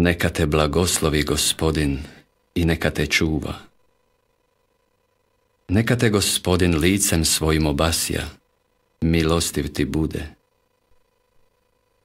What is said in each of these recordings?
Neka te blagoslovi gospodin i neka te čuva. Neka te gospodin licem svojim obasja, milostiv ti bude.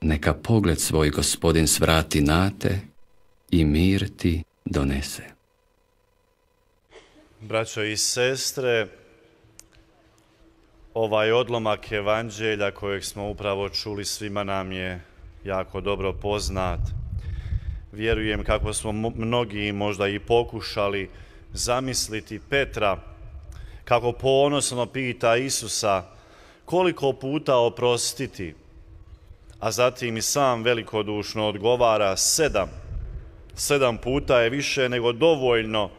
Neka pogled svoj gospodin svrati na te i mir ti donese. Braćo i sestre, ovaj odlomak evanđelja kojeg smo upravo čuli svima nam je jako dobro poznat. Vjerujem kako smo mnogi možda i pokušali zamisliti Petra kako ponosno pita Isusa koliko puta oprostiti, a zatim i sam velikodušno odgovara sedam. Sedam puta je više nego dovoljno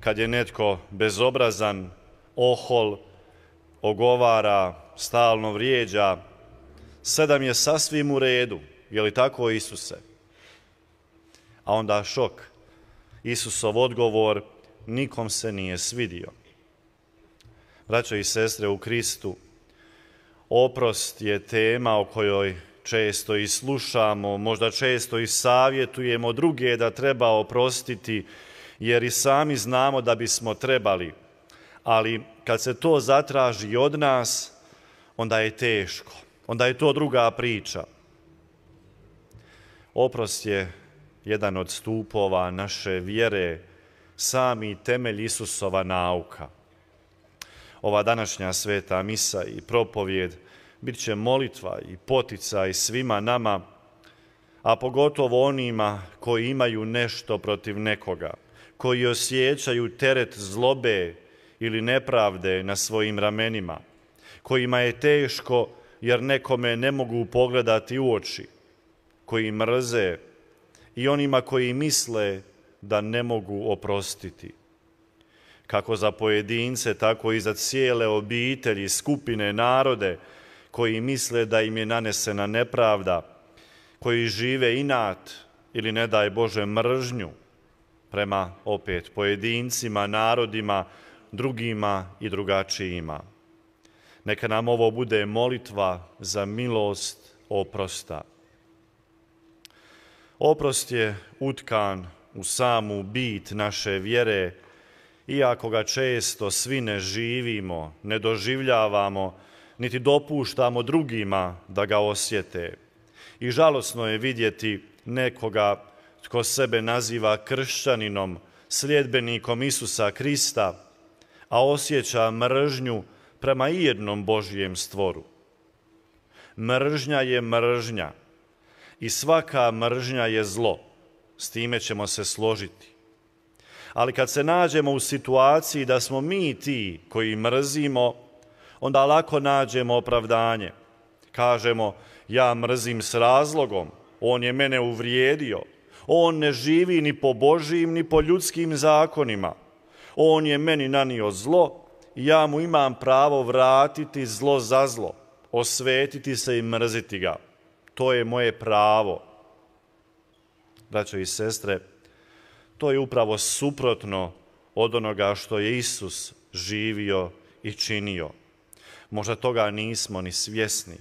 kad je netko bezobrazan, ohol, ogovara, stalno vrijeđa. Sedam je sasvim u redu, je li tako Isuse? a onda šok. Isusov odgovor nikom se nije svidio. Braćo i sestre u Kristu, oprost je tema o kojoj često i slušamo, možda često i savjetujemo druge da treba oprostiti, jer i sami znamo da bismo trebali. Ali kad se to zatraži od nas, onda je teško. Onda je to druga priča. Oprost je jedan od stupova naše vjere, sami temelj Isusova nauka. Ova današnja sveta misa i propovjed bit će molitva i poticaj svima nama, a pogotovo onima koji imaju nešto protiv nekoga, koji osjećaju teret zlobe ili nepravde na svojim ramenima, kojima je teško jer nekome ne mogu pogledati u oči, koji mrze i onima koji misle da ne mogu oprostiti. Kako za pojedince, tako i za cijele obitelji, skupine, narode koji misle da im je nanesena nepravda, koji žive inat ili ne daj Bože mržnju prema opet pojedincima, narodima, drugima i drugačijima. Neka nam ovo bude molitva za milost oprosta. Oprost je utkan u samu bit naše vjere, iako ga često svi ne živimo, ne doživljavamo, niti dopuštamo drugima da ga osjete. I žalosno je vidjeti nekoga tko sebe naziva kršćaninom, sljedbenikom Isusa Krista, a osjeća mržnju prema jednom Božijem stvoru. Mržnja je mržnja i svaka mržnja je zlo. S time ćemo se složiti. Ali kad se nađemo u situaciji da smo mi ti koji mrzimo, onda lako nađemo opravdanje. Kažemo, ja mrzim s razlogom, on je mene uvrijedio, on ne živi ni po Božijim ni po ljudskim zakonima. On je meni nanio zlo i ja mu imam pravo vratiti zlo za zlo, osvetiti se i mrziti ga to je moje pravo. Braćo i sestre, to je upravo suprotno od onoga što je Isus živio i činio. Možda toga nismo ni svjesni.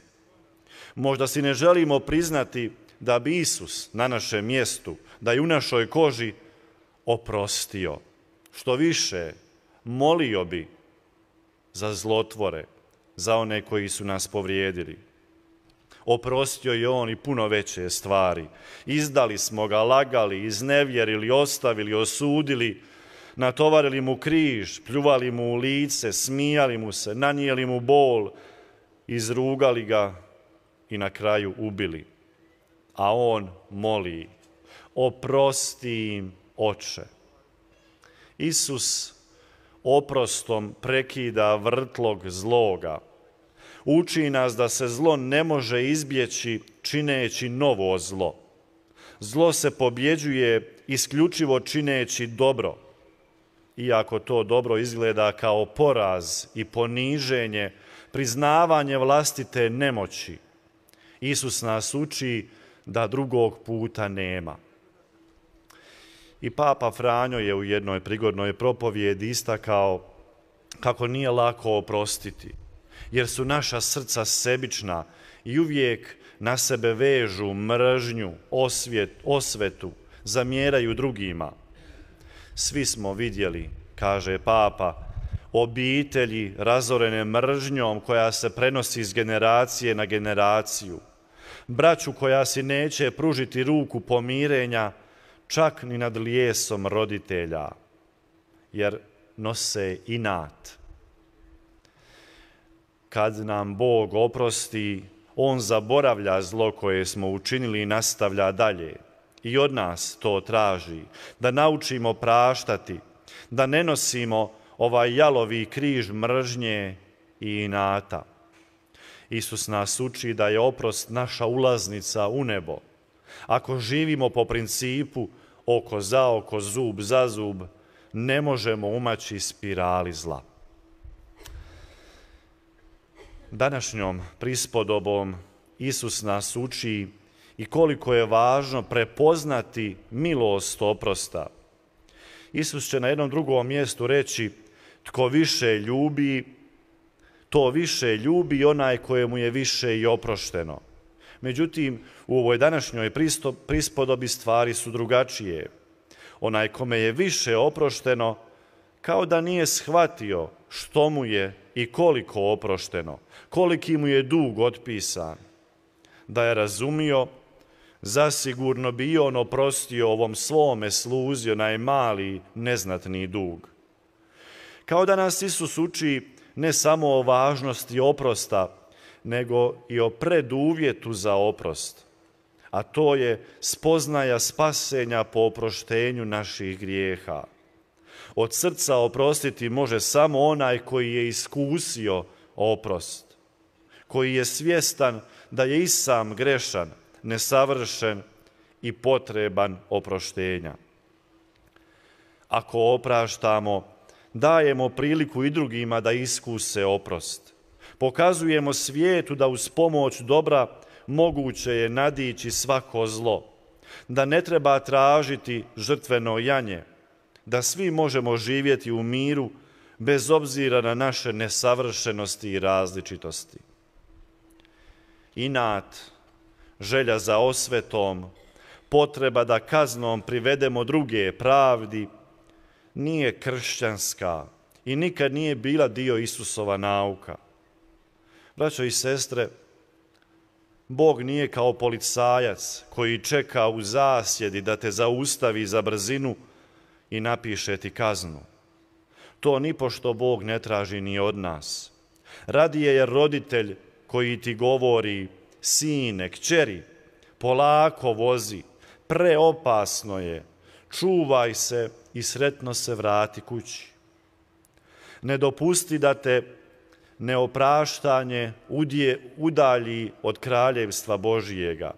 Možda si ne želimo priznati da bi Isus na našem mjestu, da je u našoj koži oprostio. Što više, molio bi za zlotvore, za one koji su nas povrijedili oprostio je on i puno veće stvari. Izdali smo ga, lagali, iznevjerili, ostavili, osudili, natovarili mu križ, pljuvali mu u lice, smijali mu se, nanijeli mu bol, izrugali ga i na kraju ubili. A on moli, oprosti im oče. Isus oprostom prekida vrtlog zloga, uči nas da se zlo ne može izbjeći čineći novo zlo. Zlo se pobjeđuje isključivo čineći dobro, iako to dobro izgleda kao poraz i poniženje, priznavanje vlastite nemoći. Isus nas uči da drugog puta nema. I Papa Franjo je u jednoj prigodnoj propovijedi istakao kako nije lako oprostiti, jer su naša srca sebična i uvijek na sebe vežu mržnju, osvjet, osvetu, zamjeraju drugima. Svi smo vidjeli, kaže papa, obitelji razorene mržnjom koja se prenosi iz generacije na generaciju, braću koja si neće pružiti ruku pomirenja, čak ni nad lijesom roditelja, jer nose inat, kad nam Bog oprosti, On zaboravlja zlo koje smo učinili i nastavlja dalje. I od nas to traži, da naučimo praštati, da ne nosimo ovaj jalovi križ mržnje i inata. Isus nas uči da je oprost naša ulaznica u nebo. Ako živimo po principu oko za oko, zub za zub, ne možemo umaći spirali zla. Današnjom prispodobom Isus nas uči i koliko je važno prepoznati milost oprosta. Isus će na jednom drugom mjestu reći tko više ljubi, to više ljubi onaj kojemu je više i oprošteno. Međutim, u ovoj današnjoj prispodobi stvari su drugačije. Onaj kome je više oprošteno, kao da nije shvatio što mu je i koliko oprošteno, koliki mu je dug otpisan. Da je razumio, zasigurno bi i on oprostio ovom svome sluzi najmali mali, neznatni dug. Kao da nas Isus uči ne samo o važnosti oprosta, nego i o preduvjetu za oprost, a to je spoznaja spasenja po oproštenju naših grijeha. Od srca oprostiti može samo onaj koji je iskusio oprost, koji je svjestan da je i sam grešan, nesavršen i potreban oproštenja. Ako opraštamo, dajemo priliku i drugima da iskuse oprost. Pokazujemo svijetu da uz pomoć dobra moguće je nadići svako zlo, da ne treba tražiti žrtveno janje, da svi možemo živjeti u miru bez obzira na naše nesavršenosti i različitosti. Inat, želja za osvetom, potreba da kaznom privedemo druge pravdi, nije kršćanska i nikad nije bila dio Isusova nauka. Braćo i sestre, Bog nije kao policajac koji čeka u zasjedi da te zaustavi za brzinu, i napiše ti kaznu. To nipošto Bog ne traži ni od nas. Radije je roditelj koji ti govori, sine, kćeri, polako vozi, preopasno je, čuvaj se i sretno se vrati kući. Ne dopusti da te neopraštanje udalji od kraljevstva Božijega.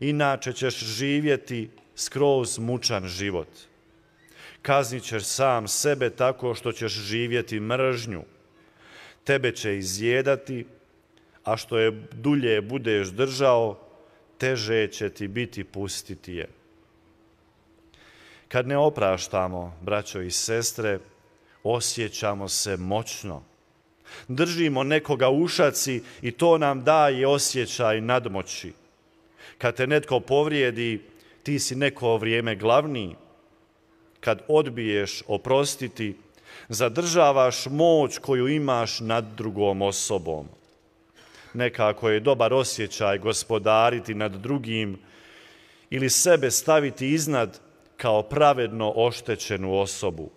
Inače ćeš živjeti skroz mučan život kaznit ćeš sam sebe tako što ćeš živjeti mržnju. Tebe će izjedati, a što je dulje budeš držao, teže će ti biti pustiti je. Kad ne opraštamo, braćo i sestre, osjećamo se moćno. Držimo nekoga u ušaci i to nam daje osjećaj nadmoći. Kad te netko povrijedi, ti si neko vrijeme glavniji, kad odbiješ oprostiti, zadržavaš moć koju imaš nad drugom osobom. Nekako je dobar osjećaj gospodariti nad drugim ili sebe staviti iznad kao pravedno oštećenu osobu.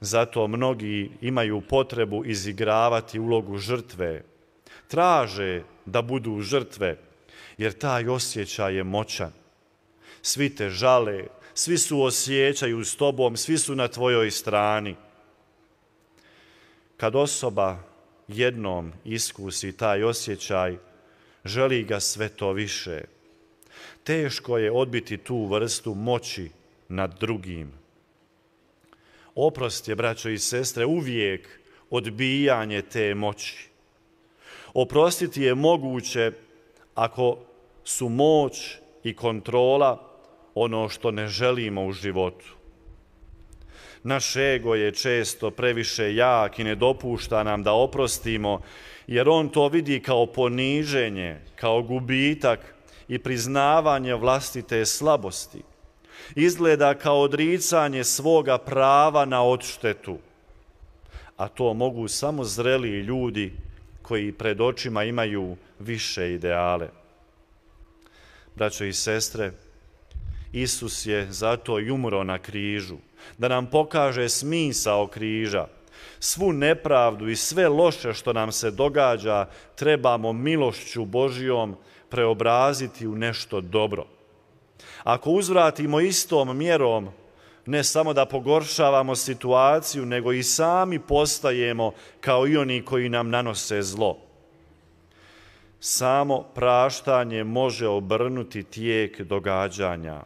Zato mnogi imaju potrebu izigravati ulogu žrtve. Traže da budu žrtve, jer taj osjećaj je moćan svi te žale, svi su osjećaju s tobom, svi su na tvojoj strani. Kad osoba jednom iskusi taj osjećaj, želi ga sve to više. Teško je odbiti tu vrstu moći nad drugim. Oprost je, braćo i sestre, uvijek odbijanje te moći. Oprostiti je moguće ako su moć i kontrola ono što ne želimo u životu. Naš ego je često previše jak i ne dopušta nam da oprostimo, jer on to vidi kao poniženje, kao gubitak i priznavanje vlastite slabosti. Izgleda kao odricanje svoga prava na odštetu. A to mogu samo zreli ljudi koji pred očima imaju više ideale. Braćo i sestre, Isus je zato i umro na križu, da nam pokaže smisao križa. Svu nepravdu i sve loše što nam se događa trebamo milošću Božijom preobraziti u nešto dobro. Ako uzvratimo istom mjerom, ne samo da pogoršavamo situaciju, nego i sami postajemo kao i oni koji nam nanose zlo. Samo praštanje može obrnuti tijek događanja.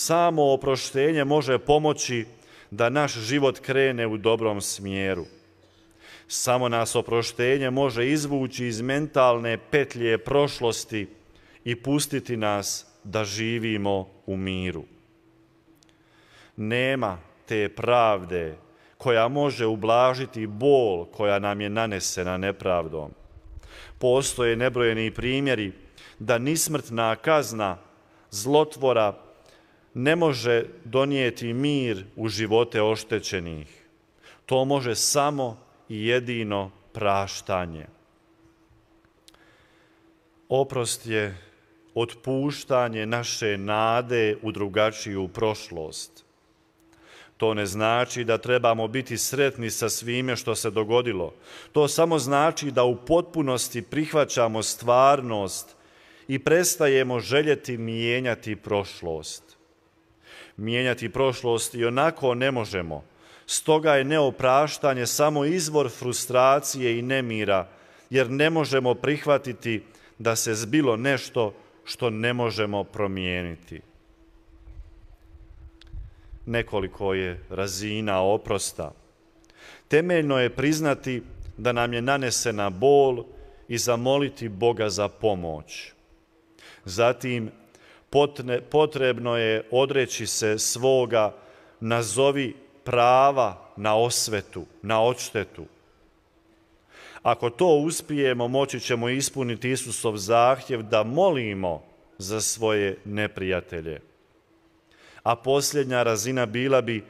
Samo oproštenje može pomoći da naš život krene u dobrom smjeru. Samo nas oproštenje može izvući iz mentalne petlje prošlosti i pustiti nas da živimo u miru. Nema te pravde koja može ublažiti bol koja nam je nanesena nepravdom. Postoje nebrojeni primjeri da nismrtna kazna zlotvora ne može donijeti mir u živote oštećenih. To može samo i jedino praštanje. Oprost je otpuštanje naše nade u drugačiju prošlost. To ne znači da trebamo biti sretni sa svime što se dogodilo. To samo znači da u potpunosti prihvaćamo stvarnost i prestajemo željeti mijenjati prošlost. Mijenjati prošlost i onako ne možemo. Stoga je neopraštanje samo izvor frustracije i nemira, jer ne možemo prihvatiti da se zbilo nešto što ne možemo promijeniti. Nekoliko je razina oprosta. Temeljno je priznati da nam je nanesena bol i zamoliti Boga za pomoć. Zatim potrebno je odreći se svoga, nazovi prava na osvetu, na odštetu. Ako to uspijemo, moći ćemo ispuniti Isusov zahtjev da molimo za svoje neprijatelje. A posljednja razina bila bi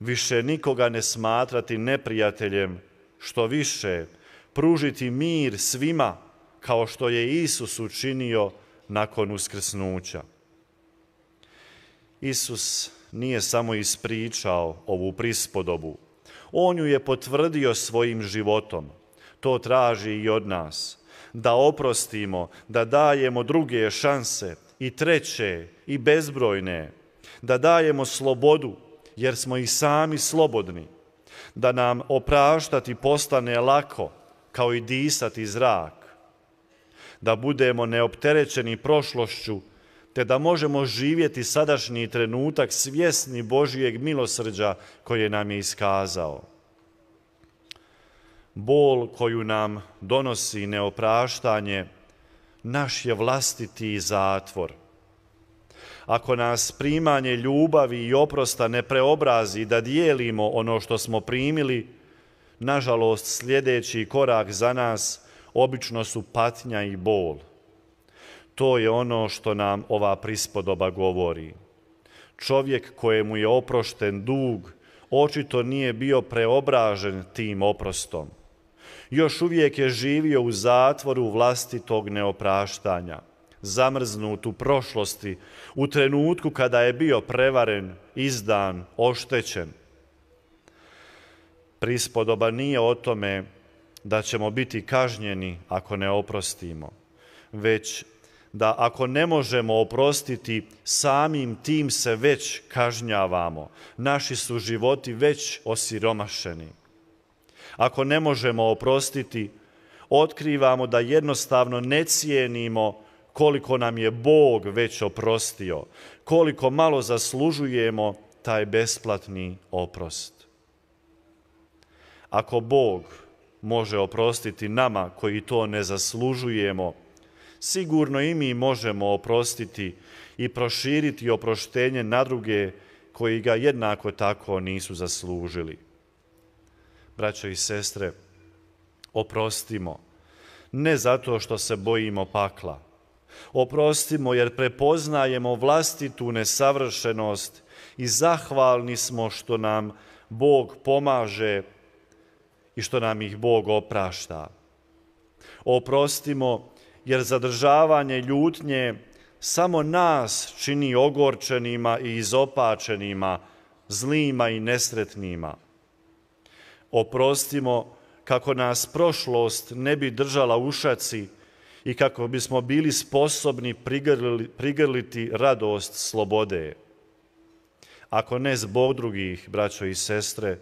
više nikoga ne smatrati neprijateljem, što više pružiti mir svima kao što je Isus učinio nakon uskrsnuća. Isus nije samo ispričao ovu prispodobu. On ju je potvrdio svojim životom. To traži i od nas. Da oprostimo, da dajemo druge šanse, i treće, i bezbrojne. Da dajemo slobodu, jer smo i sami slobodni. Da nam opraštati postane lako, kao i disati zrak da budemo neopterećeni prošlošću, te da možemo živjeti sadašnji trenutak svjesni Božijeg milosrđa koje nam je iskazao. Bol koju nam donosi neopraštanje, naš je vlastiti zatvor. Ako nas primanje ljubavi i oprosta ne preobrazi da dijelimo ono što smo primili, nažalost sljedeći korak za nas obično su patnja i bol. To je ono što nam ova prispodoba govori. Čovjek kojemu je oprošten dug, očito nije bio preobražen tim oprostom. Još uvijek je živio u zatvoru vlastitog neopraštanja, zamrznut u prošlosti, u trenutku kada je bio prevaren, izdan, oštećen. Prispodoba nije o tome da ćemo biti kažnjeni ako ne oprostimo, već da ako ne možemo oprostiti, samim tim se već kažnjavamo. Naši su životi već osiromašeni. Ako ne možemo oprostiti, otkrivamo da jednostavno ne cijenimo koliko nam je Bog već oprostio, koliko malo zaslužujemo taj besplatni oprost. Ako Bog može oprostiti nama koji to ne zaslužujemo, sigurno i mi možemo oprostiti i proširiti oproštenje na druge koji ga jednako tako nisu zaslužili. Braćo i sestre, oprostimo, ne zato što se bojimo pakla. Oprostimo jer prepoznajemo vlastitu nesavršenost i zahvalni smo što nam Bog pomaže i što nam ih Bog oprašta. Oprostimo jer zadržavanje ljutnje samo nas čini ogorčenima i izopačenima, zlima i nesretnima. Oprostimo kako nas prošlost ne bi držala ušaci i kako bismo bili sposobni prigrliti radost slobode. Ako ne zbog drugih, braćo i sestre,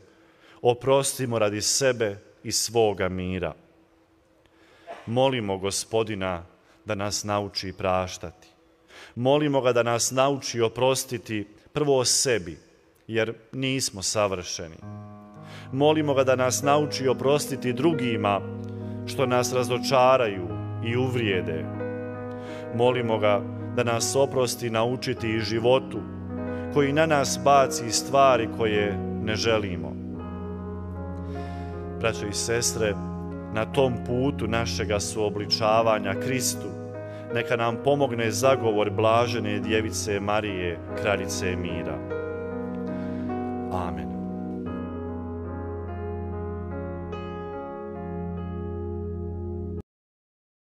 oprostimo radi sebe i svoga mira. Molimo gospodina da nas nauči praštati. Molimo ga da nas nauči oprostiti prvo o sebi, jer nismo savršeni. Molimo ga da nas nauči oprostiti drugima što nas razočaraju i uvrijede. Molimo ga da nas oprosti naučiti i životu koji na nas baci stvari koje ne želimo. Braće i sestre, na tom putu našega suobličavanja Kristu, neka nam pomogne zagovor blažene djevice Marije, kraljice mira. Amen.